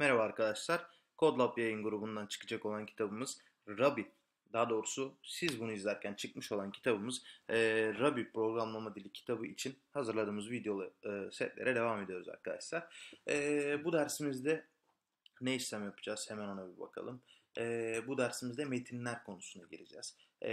Merhaba arkadaşlar. Kodlab yayın grubundan çıkacak olan kitabımız Rabbit. Daha doğrusu siz bunu izlerken çıkmış olan kitabımız e, Rabbit programlama dili kitabı için hazırladığımız videolu e, setlere devam ediyoruz arkadaşlar. E, bu dersimizde ne işlem yapacağız hemen ona bir bakalım. E, bu dersimizde metinler konusuna gireceğiz. E,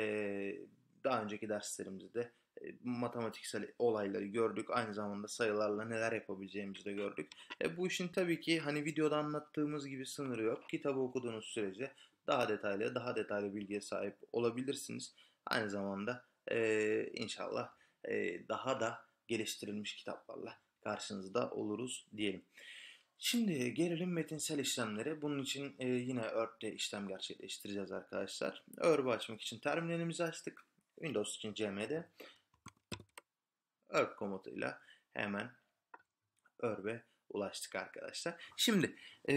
daha önceki derslerimizde e, matematiksel olayları gördük. Aynı zamanda sayılarla neler yapabileceğimizi de gördük. E, bu işin tabii ki hani videoda anlattığımız gibi sınırı yok. Kitabı okuduğunuz sürece daha detaylı, daha detaylı bilgiye sahip olabilirsiniz. Aynı zamanda e, inşallah e, daha da geliştirilmiş kitaplarla karşınızda oluruz diyelim. Şimdi gelelim metinsel işlemlere. Bunun için e, yine örtte işlem gerçekleştireceğiz arkadaşlar. Örbü açmak için terminalimizi açtık. Windows için CMD'de örv komutuyla hemen örve ulaştık arkadaşlar. Şimdi e,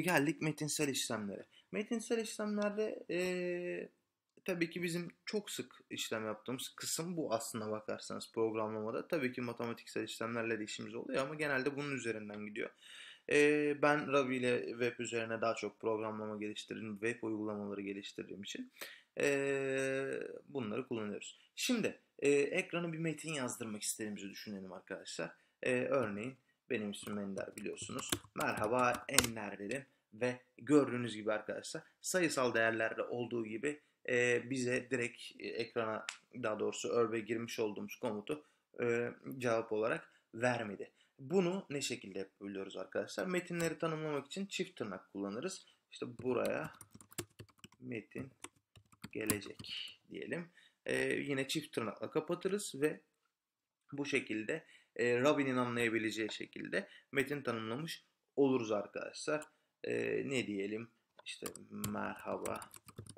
geldik metinsel işlemlere. Metinsel işlemlerde e, tabii ki bizim çok sık işlem yaptığımız kısım bu aslında bakarsanız programlamada. Tabii ki matematiksel işlemlerle de işimiz oluyor ama genelde bunun üzerinden gidiyor. E, ben Ruby ile web üzerine daha çok programlama geliştirdiğim, web uygulamaları geliştirdiğim için e, bunları kullanıyoruz. Şimdi e, ekrana bir metin yazdırmak istediğimizi düşünelim arkadaşlar. E, örneğin benim ismim Ender biliyorsunuz. Merhaba Ender dedim ve gördüğünüz gibi arkadaşlar sayısal değerlerle olduğu gibi e, bize direkt e, ekrana daha doğrusu örbe girmiş olduğumuz komutu e, cevap olarak vermedi. Bunu ne şekilde yapabiliyoruz arkadaşlar? Metinleri tanımlamak için çift tırnak kullanırız. İşte buraya metin gelecek diyelim. Ee, yine çift tırnakla kapatırız ve bu şekilde e, Robin'in anlayabileceği şekilde metin tanımlamış oluruz arkadaşlar. E, ne diyelim? işte merhaba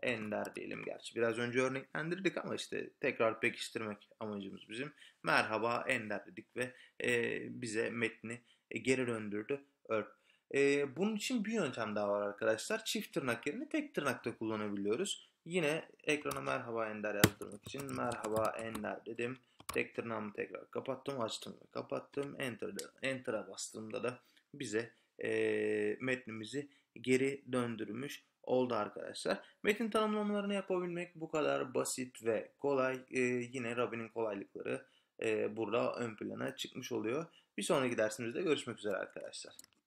Ender diyelim gerçi. Biraz önce örneklendirdik ama işte tekrar pekiştirmek amacımız bizim. Merhaba Ender dedik ve e, bize metni e, geri döndürdü örp. E, bunun için bir yöntem daha var arkadaşlar. Çift tırnak yerine tek tırnakta kullanabiliyoruz. Yine ekrana merhaba Ender yazdırmak için merhaba Ender dedim. Tek tırnağımı tekrar kapattım, açtım ve kapattım. Enter'a, enter bastığımda da bize e, metnimizi geri döndürmüş oldu arkadaşlar. Metin tanımlamalarını yapabilmek bu kadar basit ve kolay. E, yine Rabbi'nin kolaylıkları e, burada ön plana çıkmış oluyor. Bir sonraki dersimizde görüşmek üzere arkadaşlar.